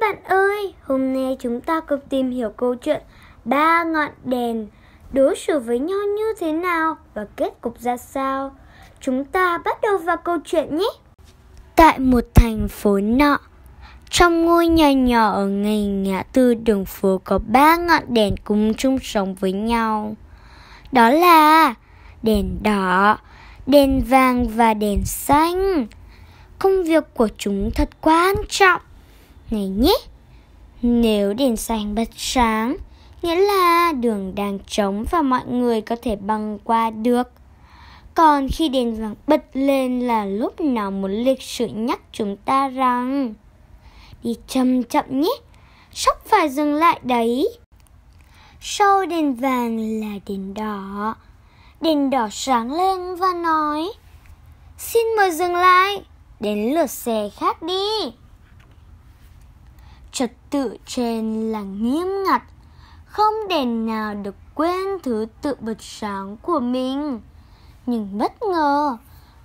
bạn ơi, hôm nay chúng ta cùng tìm hiểu câu chuyện ba ngọn đèn đối xử với nhau như thế nào và kết cục ra sao. Chúng ta bắt đầu vào câu chuyện nhé. Tại một thành phố nọ, trong ngôi nhà nhỏ ở ngay ngã tư đường phố có ba ngọn đèn cùng chung sống với nhau. Đó là đèn đỏ, đèn vàng và đèn xanh. Công việc của chúng thật quan trọng này nhé. Nếu đèn xanh bật sáng, nghĩa là đường đang trống và mọi người có thể băng qua được. Còn khi đèn vàng bật lên là lúc nào muốn lịch sự nhắc chúng ta rằng Đi chậm chậm nhé, sắp phải dừng lại đấy. Sau đèn vàng là đèn đỏ. Đèn đỏ sáng lên và nói Xin mời dừng lại, đến lượt xe khác đi trật tự trên là nghiêm ngặt không đèn nào được quên thứ tự bật sáng của mình nhưng bất ngờ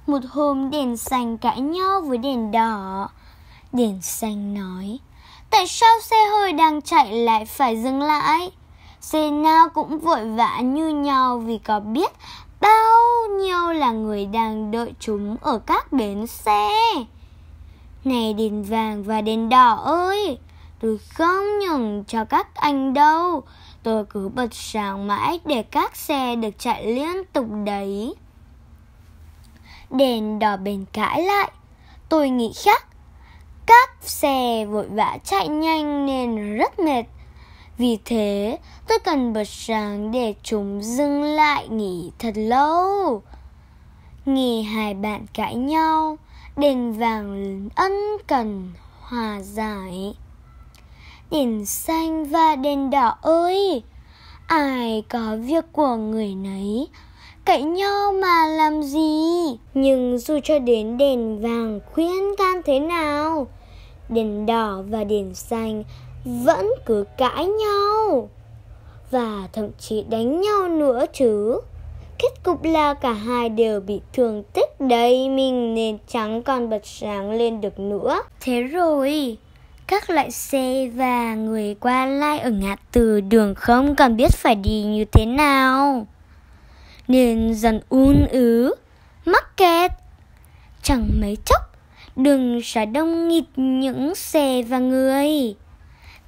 một hôm đèn xanh cãi nhau với đèn đỏ đèn xanh nói tại sao xe hơi đang chạy lại phải dừng lại xe nào cũng vội vã như nhau vì có biết bao nhiêu là người đang đợi chúng ở các bến xe này đèn vàng và đèn đỏ ơi Tôi không nhường cho các anh đâu. Tôi cứ bật sáng mãi để các xe được chạy liên tục đấy. Đèn đỏ bền cãi lại. Tôi nghĩ khác. Các xe vội vã chạy nhanh nên rất mệt. Vì thế, tôi cần bật sáng để chúng dừng lại nghỉ thật lâu. Nghe hai bạn cãi nhau, đèn vàng ân cần hòa giải đèn xanh và đèn đỏ ơi ai có việc của người nấy cãi nhau mà làm gì nhưng dù cho đến đèn vàng khuyên can thế nào đèn đỏ và đèn xanh vẫn cứ cãi nhau và thậm chí đánh nhau nữa chứ kết cục là cả hai đều bị thương tích đầy mình nên chẳng còn bật sáng lên được nữa thế rồi các loại xe và người qua lại ở ngã từ đường không cần biết phải đi như thế nào nên dần un ứ mắc kẹt chẳng mấy chốc đường sẽ đông nghịt những xe và người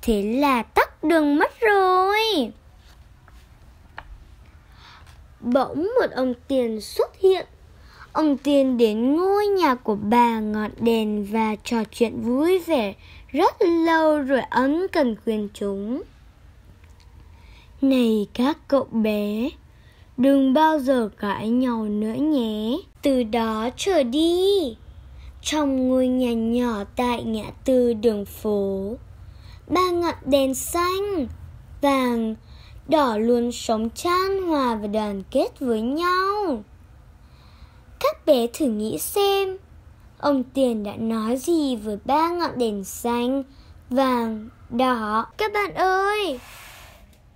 thế là tắt đường mất rồi bỗng một ông tiền xuất hiện ông tiền đến ngôi nhà của bà ngọn đèn và trò chuyện vui vẻ rất lâu rồi ấn cần quyền chúng này các cậu bé đừng bao giờ cãi nhau nữa nhé từ đó trở đi trong ngôi nhà nhỏ tại ngã tư đường phố ba ngọn đèn xanh vàng đỏ luôn sống chan hòa và đoàn kết với nhau các bé thử nghĩ xem ông Tiền đã nói gì với ba ngọn đèn xanh, vàng, đỏ. Các bạn ơi,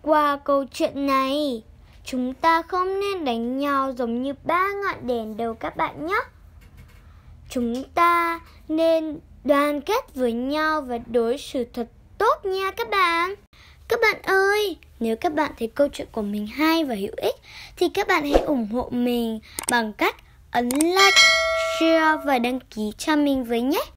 qua câu chuyện này, chúng ta không nên đánh nhau giống như ba ngọn đèn đâu các bạn nhé. Chúng ta nên đoàn kết với nhau và đối xử thật tốt nha các bạn. Các bạn ơi, nếu các bạn thấy câu chuyện của mình hay và hữu ích thì các bạn hãy ủng hộ mình bằng cách ấn like share và đăng ký cho mình với nhé.